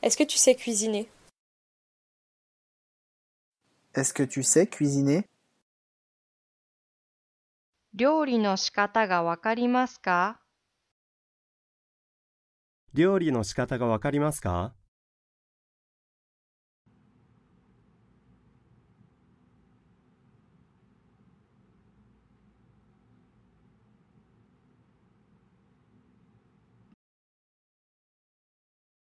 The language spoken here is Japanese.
Est-ce que tu sais cuisiner Est-ce que tu sais cuisiner 料理の仕方がわかりますか料理の仕方がわかりますか